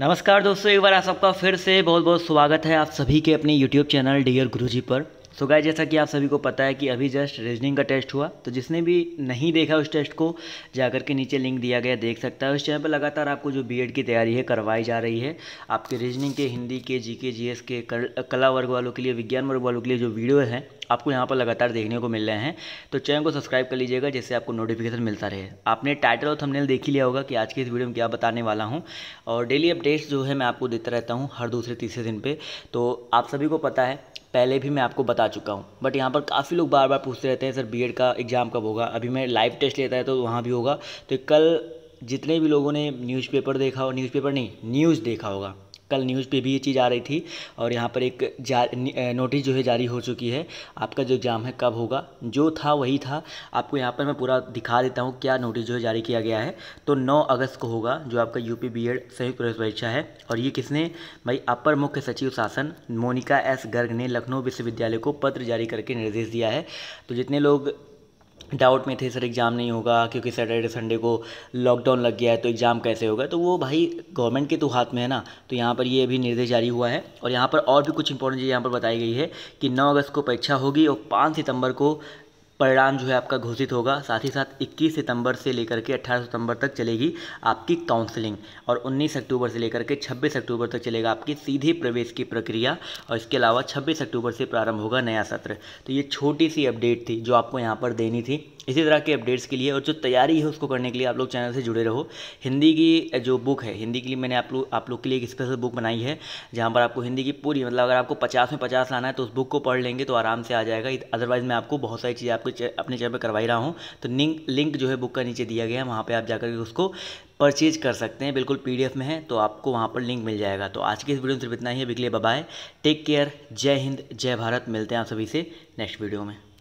नमस्कार दोस्तों एक बार आप सबका फिर से बहुत बहुत स्वागत है आप सभी के अपने यूट्यूब चैनल डियर गुरुजी पर सो गाय जैसा कि आप सभी को पता है कि अभी जस्ट रीजनिंग का टेस्ट हुआ तो जिसने भी नहीं देखा उस टेस्ट को जाकर के नीचे लिंक दिया गया देख सकता है उस चैनल पर लगातार आपको जो बीएड की तैयारी है करवाई जा रही है आपके रीजनिंग के हिंदी के जीके जीएस के कला वर्ग वालों के लिए विज्ञान वर्ग वालों के लिए जो वीडियो हैं आपको यहाँ पर लगातार देखने को मिल रहे हैं तो चैनल को सब्सक्राइब कर लीजिएगा जिससे आपको नोटिफिकेशन मिलता रहे आपने टाइटल और थमनेल देख ही लिया होगा कि आज की इस वीडियो में क्या बताने वाला हूँ और डेली अपडेट्स जो है मैं आपको देता रहता हूँ हर दूसरे तीसरे दिन पर तो आप सभी को पता है पहले भी मैं आपको बता चुका हूँ बट यहाँ पर काफ़ी लोग बार बार पूछते रहते हैं सर बी का एग्ज़ाम कब होगा अभी मैं लाइव टेस्ट लेता है तो वहाँ भी होगा तो कल जितने भी लोगों ने न्यूज़पेपर देखा हो न्यूज़पेपर नहीं न्यूज़ देखा होगा कल न्यूज़ पे भी ये चीज़ आ रही थी और यहाँ पर एक जा नोटिस जो है जारी हो चुकी है आपका जो एग्ज़ाम है कब होगा जो था वही था आपको यहाँ पर मैं पूरा दिखा देता हूँ क्या नोटिस जो है जारी किया गया है तो नौ अगस्त को होगा जो आपका यू पी बी एड संयुक्त प्रवेश परीक्षा है और ये किसने भाई अपर मुख्य सचिव शासन मोनिका एस गर्ग ने लखनऊ विश्वविद्यालय को पत्र जारी करके निर्देश दिया है तो जितने लोग डाउट में थे सर एग्ज़ाम नहीं होगा क्योंकि सैटरडे संडे को लॉकडाउन लग गया है तो एग्ज़ाम कैसे होगा तो वो भाई गवर्नमेंट के तो हाथ में है ना तो यहाँ पर ये भी निर्देश जारी हुआ है और यहाँ पर और भी कुछ इंपॉर्टेंट चीज़ यहाँ पर बताई गई है कि नौ अगस्त को परीक्षा होगी और पाँच सितंबर को परिणाम जो है आपका घोषित होगा साथ ही साथ 21 सितंबर से लेकर के 18 सितंबर तक चलेगी आपकी काउंसलिंग और 19 अक्टूबर से लेकर के 26 अक्टूबर तक चलेगा आपकी सीधे प्रवेश की प्रक्रिया और इसके अलावा 26 अक्टूबर से प्रारंभ होगा नया सत्र तो ये छोटी सी अपडेट थी जो आपको यहाँ पर देनी थी इसी तरह के अपडेट्स के लिए और जो तैयारी है उसको करने के लिए आप लोग चैनल से जुड़े रहो हिंदी की जो बुक है हिंदी के लिए मैंने आप लोग आप लोग के लिए एक स्पेशल बुक बनाई है जहाँ पर आपको हिंदी की पूरी मतलब अगर आपको पचास में पचास लाना है तो उस बुक को पढ़ लेंगे तो आराम से आ जाएगा अदरवाइज़ मैं आपको बहुत सारी चीज़ें आप आपके अपने चैनल पर करवा ही रहा हूँ तो लिंक लिंक जो है बुक का नीचे दिया गया है वहाँ पर आप जाकर उसको परचेज कर सकते हैं बिल्कुल पीडीएफ में है तो आपको वहाँ पर लिंक मिल जाएगा तो आज की इस वीडियो में सिर्फ इतना ही है बिकले बाय टेक केयर जय हिंद जय भारत मिलते हैं आप सभी से नेक्स्ट वीडियो में